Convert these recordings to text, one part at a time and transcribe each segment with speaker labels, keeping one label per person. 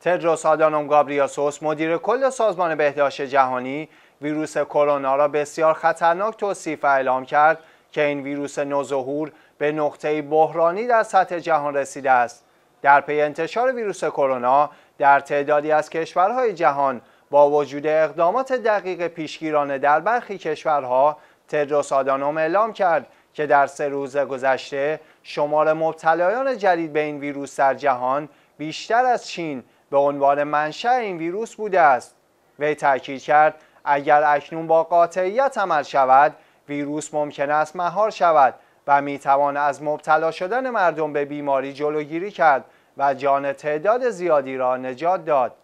Speaker 1: تدروس آدانوم گابریاسوس مدیر کل سازمان بهداشت جهانی ویروس کرونا را بسیار خطرناک توصیف و اعلام کرد که این ویروس نوظهور به نقطه بحرانی در سطح جهان رسیده است در پی انتشار ویروس کرونا در تعدادی از کشورهای جهان با وجود اقدامات دقیق پیشگیرانه در برخی کشورها تدروس آدانوم اعلام کرد که در سه روز گذشته شمار مبتلایان جدید به این ویروس در جهان بیشتر از چین به عنوان منشأ این ویروس بوده است وی تاکید کرد اگر اکنون با قاطعیت عمل شود ویروس ممکن است مهار شود و می توان از مبتلا شدن مردم به بیماری جلوگیری کرد و جان تعداد زیادی را نجات داد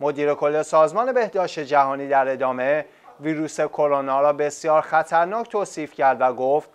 Speaker 1: مدیر کل سازمان بهداشت جهانی در ادامه ویروس کرونا را بسیار خطرناک توصیف کرد و گفت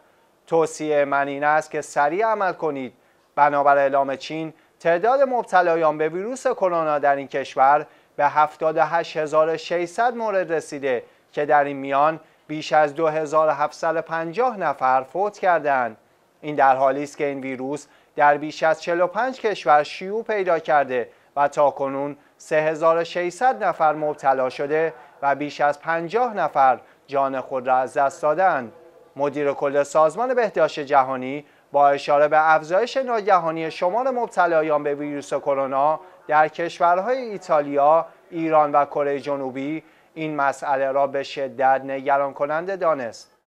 Speaker 1: توصیه من این است که سریع عمل کنید بنابر اعلام چین تعداد مبتلایان به ویروس کرونا در این کشور به 78600 مورد رسیده که در این میان بیش از 2750 نفر فوت کردند. این در حالی است که این ویروس در بیش از 45 کشور شیوع پیدا کرده و تا کنون 3600 نفر مبتلا شده و بیش از 50 نفر جان خود را از دست دادند. مدیر کل سازمان بهداشت جهانی با اشاره به افزایش ناگهانی شمار مبتلایان به ویروس کرونا در کشورهای ایتالیا، ایران و کره جنوبی این مسئله را به شدت نگران کننده دانست.